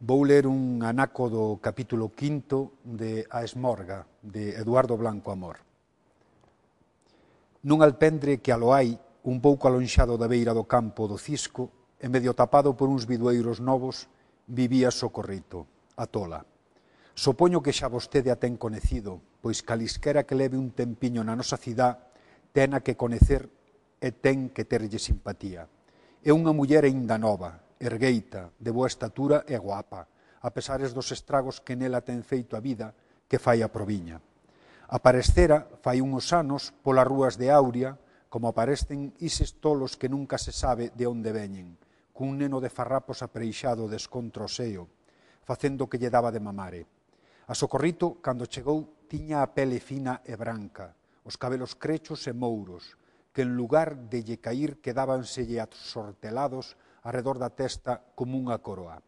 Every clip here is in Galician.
Vou ler un anaco do capítulo quinto de A Esmorga, de Eduardo Blanco Amor. Nun alpendre que aloai, un pouco alonxado da beira do campo do Cisco, e medio tapado por uns bidueiros novos, vivía socorrito, a tola. Supoño que xa vostede a ten conecido, pois calisquera que leve un tempiño na nosa cidade ten a que conecer e ten que terlle simpatía. É unha muller aínda nova, ergueita, de boa estatura e guapa, a pesares dos estragos que nela ten feito a vida que fai a proviña. Aparecera fai uns anos polas rúas de Auria, como aparecen ises tolos que nunca se sabe de onde veñen, cun neno de farrapos apreixado descontro o seo, facendo que lle daba de mamare. A Socorrito, cando chegou, tiña a pele fina e branca, os cabelos crechos e mouros, que en lugar de lle cair quedábanselle absortelados arredor da testa como unha coroa.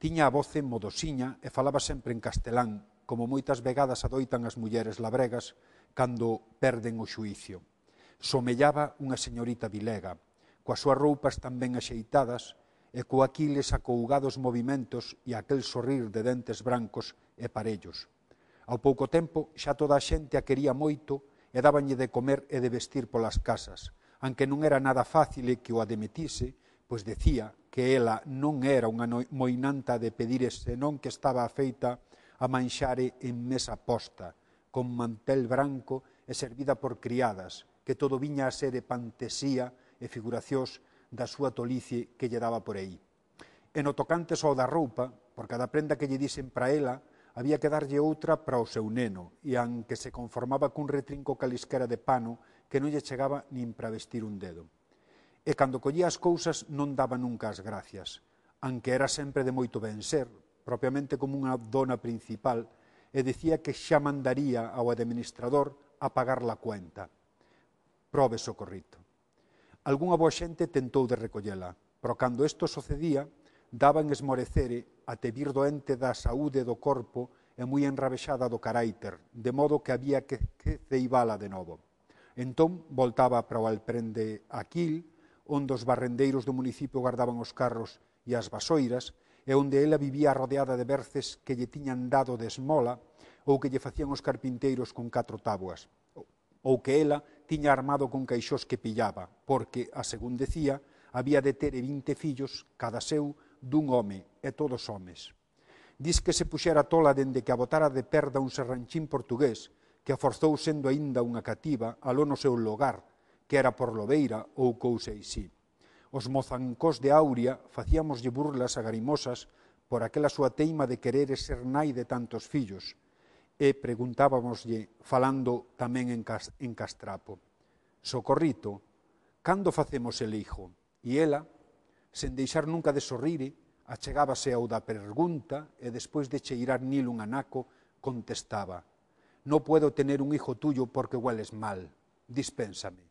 Tiña a voce modosiña e falaba sempre en castelán, como moitas vegadas adoitan as mulleres labregas cando perden o xuicio. Somellaba unha señorita vilega, coas súas roupas tan ben axeitadas e coa aquiles acougados movimentos e aquel sorrir de dentes brancos e parellos. Ao pouco tempo xa toda a xente a quería moito e dábanlle de comer e de vestir polas casas, anque non era nada fácil que o ademetise, pois decía que ela non era unha moinanta de ese senón que estaba feita a manxare en mesa posta, con mantel branco e servida por criadas, que todo viña a ser de pantesía e figuracións da súa tolicie que lle daba por aí. E no tocante só da roupa, por cada prenda que lle disen para ela, había que darlle outra para o seu neno, e anque se conformaba cun retrinco calisquera de pano que non lle chegaba nin para vestir un dedo e cando collía as cousas non daba nunca as gracias, anque era sempre de moito ben ser, propiamente como unha dona principal, e dicía que xa mandaría ao administrador a pagar la cuenta. Prove socorrito. Algúnha boa xente tentou de recollela, pero cando isto sucedía, daba en esmorecere até vir doente da saúde do corpo e moi enrabexada do caráiter, de modo que había que, que ceibala de novo. Entón, voltaba para o alprende aquil, onde os barrendeiros do municipio guardaban os carros e as vasoiras, e onde ela vivía rodeada de berces que lle tiñan dado de esmola ou que lle facían os carpinteiros con catro tabuas, ou que ela tiña armado con caixós que pillaba, porque, a según decía, había de ter 20 fillos, cada seu, dun home, e todos homes. Diz que se puxera tola dende que a botara de perda un serranchín portugués, que a forzou sendo aínda unha cativa, aló no seu lugar, que era por Lobeira ou cousa isí. Os mozancós de Auria facíamoslle burlas agarimosas por aquela súa teima de querer ser nai de tantos fillos, e preguntábamoslle, falando tamén en, cas en castrapo, Socorrito, cando facemos el hijo? E ela, sen deixar nunca de sorrir, achegábase ao da pergunta e despois de cheirar nil un anaco, contestaba, no puedo tener un hijo tuyo porque hueles mal, dispénsame.